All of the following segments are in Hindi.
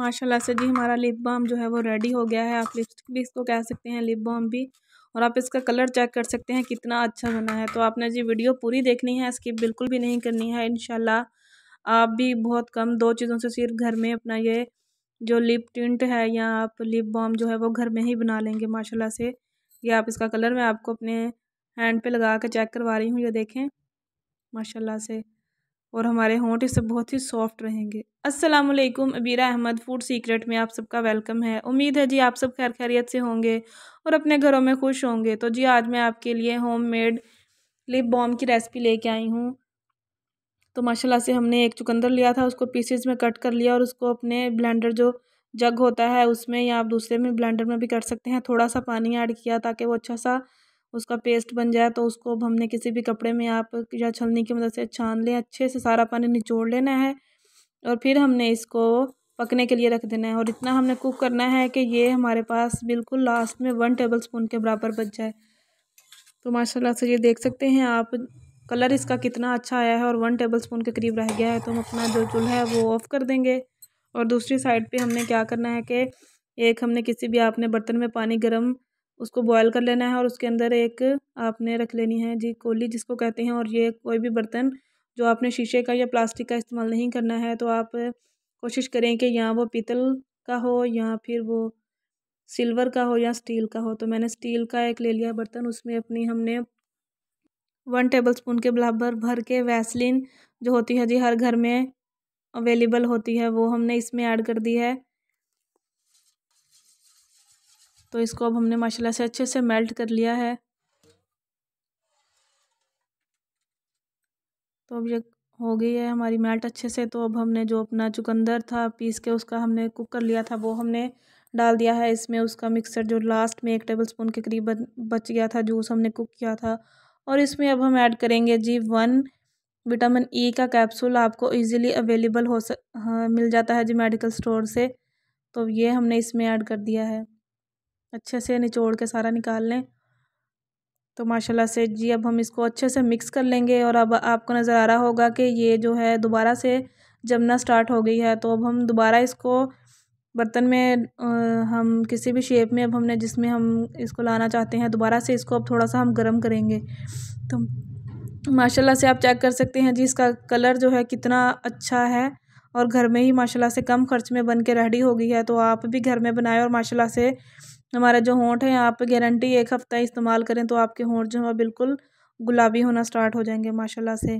माशाल्लाह से जी हमारा लिप बाम जो है वो रेडी हो गया है आप लिपस्टिक भी इसको कह सकते हैं लिप बाम भी और आप इसका कलर चेक कर सकते हैं कितना अच्छा बना है तो आपने जी वीडियो पूरी देखनी है इसकी बिल्कुल भी नहीं करनी है इन आप भी बहुत कम दो चीज़ों से सिर्फ घर में अपना ये जो लिप टिंट है या आप लिप बाम जो है वो घर में ही बना लेंगे माशाला से ये आप इसका कलर मैं आपको अपने हैंड पे लगा कर चेक करवा रही हूँ ये देखें माशाल्लाह से और हमारे होंठ ये सब बहुत ही सॉफ्ट रहेंगे अस्सलाम वालेकुम अबीरा अहमद फूड सीक्रेट में आप सबका वेलकम है उम्मीद है जी आप सब खैर खैरियत से होंगे और अपने घरों में खुश होंगे तो जी आज मैं आपके लिए होममेड लिप बॉम की रेसिपी लेके आई हूँ तो माशाल्लाह से हमने एक चुकंदर लिया था उसको पीसेज में कट कर लिया और उसको अपने ब्लेंडर जो जग होता है उसमें या आप दूसरे में ब्लेंडर में भी कर सकते हैं थोड़ा सा पानी ऐड किया ताकि वो अच्छा सा उसका पेस्ट बन जाए तो उसको अब हमने किसी भी कपड़े में आप या छलनी की मदद से छान लें अच्छे से सारा पानी निचोड़ लेना है और फिर हमने इसको पकने के लिए रख देना है और इतना हमने कुक करना है कि ये हमारे पास बिल्कुल लास्ट में वन टेबल स्पून के बराबर बच जाए तो माशाल्लाह से ये देख सकते हैं आप कलर इसका कितना अच्छा आया है और वन टेबल स्पून के करीब रह गया है तो हम अपना जो चूल्हा है वो ऑफ़ कर देंगे और दूसरी साइड पे हमने क्या करना है कि एक हमने किसी भी आपने बर्तन में पानी गर्म उसको बॉयल कर लेना है और उसके अंदर एक आपने रख लेनी है जी कोली जिसको कहते हैं और ये कोई भी बर्तन जो आपने शीशे का या प्लास्टिक का इस्तेमाल नहीं करना है तो आप कोशिश करें कि या वो पीतल का हो या फिर वो सिल्वर का हो या स्टील का हो तो मैंने स्टील का एक ले लिया बर्तन उसमें अपनी हमने वन टेबल स्पून के बराबर भर के वैसलिन जो होती है जी हर घर में अवेलेबल होती है वो हमने इसमें ऐड कर दी है तो इसको अब हमने माशाल्लाह से अच्छे से मेल्ट कर लिया है तो अब ये हो गई है हमारी मेल्ट अच्छे से तो अब हमने जो अपना चुकंदर था पीस के उसका हमने कुक कर लिया था वो हमने डाल दिया है इसमें उसका मिक्सर जो लास्ट में एक टेबल स्पून के करीब बच गया था जूस हमने कुक किया था और इसमें अब हम ऐड करेंगे जी वन विटामिन ई का कैप्सूल आपको इजीली अवेलेबल हो सक हाँ, मिल जाता है जी मेडिकल स्टोर से तो ये हमने इसमें ऐड कर दिया है अच्छे से निचोड़ के सारा निकाल लें तो माशाल्लाह से जी अब हम इसको अच्छे से मिक्स कर लेंगे और अब आपको नज़र आ रहा होगा कि ये जो है दोबारा से जमना स्टार्ट हो गई है तो अब हम दोबारा इसको बर्तन में आ, हम किसी भी शेप में अब हमने जिसमें हम इसको लाना चाहते हैं दोबारा से इसको अब थोड़ा सा हम गर्म करेंगे तो माशाल्लाह से आप चेक कर सकते हैं जी इसका कलर जो है कितना अच्छा है और घर में ही माशाल्लाह से कम खर्च में बन के रेडी हो गई है तो आप भी घर में बनाएं और माशाल्लाह से हमारा जो होंठ है आप गारंटी एक हफ़्ता इस्तेमाल करें तो आपके होंठ जो है बिल्कुल गुलाबी होना स्टार्ट हो जाएंगे माशाल्लाह से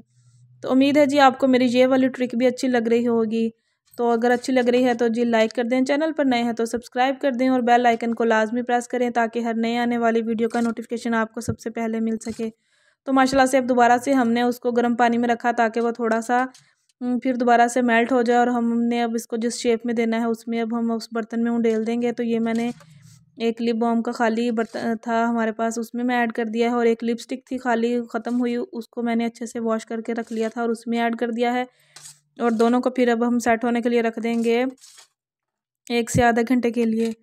तो उम्मीद है जी आपको मेरी ये वाली ट्रिक भी अच्छी लग रही होगी तो अगर अच्छी लग रही है तो जी लाइक कर दें चैनल पर नए हैं तो सब्सक्राइब कर दें और बेल आइकन को लाजमी प्रेस करें ताकि हर नए आने वाली वीडियो का नोटिफिकेशन आपको सबसे पहले मिल सके तो माशाल्लाह से अब दोबारा से हमने उसको गर्म पानी में रखा ताकि वो थोड़ा सा फिर दोबारा से मेल्ट हो जाए और हमने अब इसको जिस शेप में देना है उसमें अब हम उस बर्तन में उंडेल देंगे तो ये मैंने एक लिप बॉम का खाली बर्तन था हमारे पास उसमें मैं ऐड कर दिया है और एक लिपस्टिक थी खाली ख़त्म हुई उसको मैंने अच्छे से वॉश करके रख लिया था और उसमें ऐड कर दिया है और दोनों को फिर अब हम सेट होने के लिए रख देंगे एक से आधा घंटे के लिए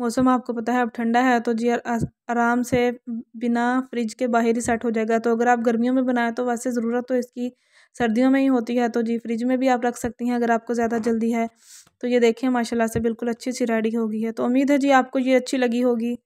मौसम आपको पता है अब ठंडा है तो जी आराम से बिना फ्रिज के बाहर ही सेट हो जाएगा तो अगर आप गर्मियों में बनाएं तो वैसे ज़रूरत तो इसकी सर्दियों में ही होती है तो जी फ्रिज में भी आप रख सकती हैं अगर आपको ज़्यादा जल्दी है तो ये देखिए माशाल्लाह से बिल्कुल अच्छी सी रेडी होगी है तो उम्मीद है जी आपको ये अच्छी लगी होगी